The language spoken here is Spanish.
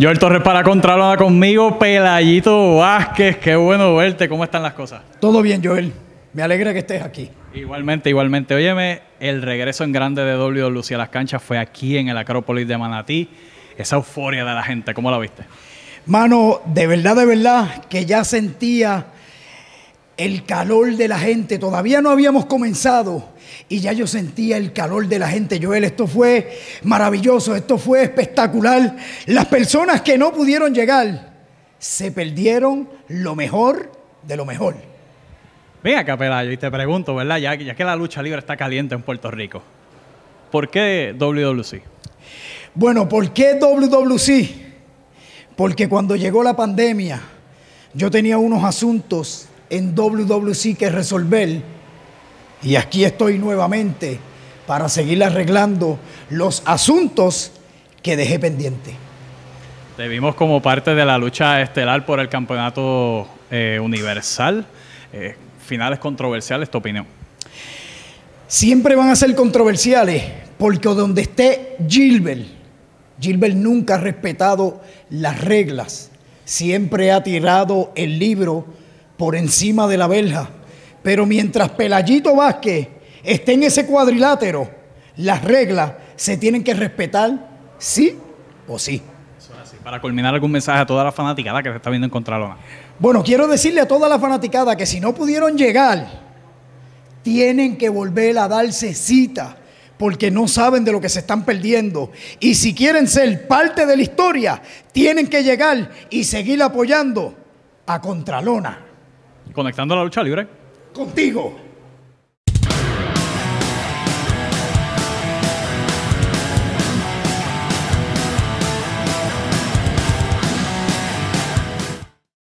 Joel Torres para Contralona conmigo, Pelayito Vázquez, qué bueno verte, ¿cómo están las cosas? Todo bien, Joel. Me alegra que estés aquí. Igualmente, igualmente. Óyeme, el regreso en grande de W Lucía las canchas fue aquí en el Acrópolis de Manatí. Esa euforia de la gente, ¿cómo la viste? Mano, de verdad, de verdad, que ya sentía el calor de la gente. Todavía no habíamos comenzado y ya yo sentía el calor de la gente. Joel, esto fue maravilloso, esto fue espectacular. Las personas que no pudieron llegar se perdieron lo mejor de lo mejor. Venga capelayo, y te pregunto, ¿verdad? Ya, ya que la lucha libre está caliente en Puerto Rico, ¿por qué WWC? Bueno, ¿por qué WWC? Porque cuando llegó la pandemia, yo tenía unos asuntos en WWC que resolver. Y aquí estoy nuevamente para seguir arreglando los asuntos que dejé pendiente. Te vimos como parte de la lucha estelar por el campeonato eh, universal. Eh, finales controversiales, tu opinión. Siempre van a ser controversiales, porque donde esté Gilbert, Gilbert nunca ha respetado las reglas, siempre ha tirado el libro por encima de la verja. Pero mientras Pelayito Vázquez esté en ese cuadrilátero, las reglas se tienen que respetar, sí o sí. Para culminar algún mensaje a toda la fanaticada que se está viendo en Contralona. Bueno, quiero decirle a toda la fanaticada que si no pudieron llegar, tienen que volver a darse cita, porque no saben de lo que se están perdiendo. Y si quieren ser parte de la historia, tienen que llegar y seguir apoyando a Contralona. Conectando la lucha libre. Contigo.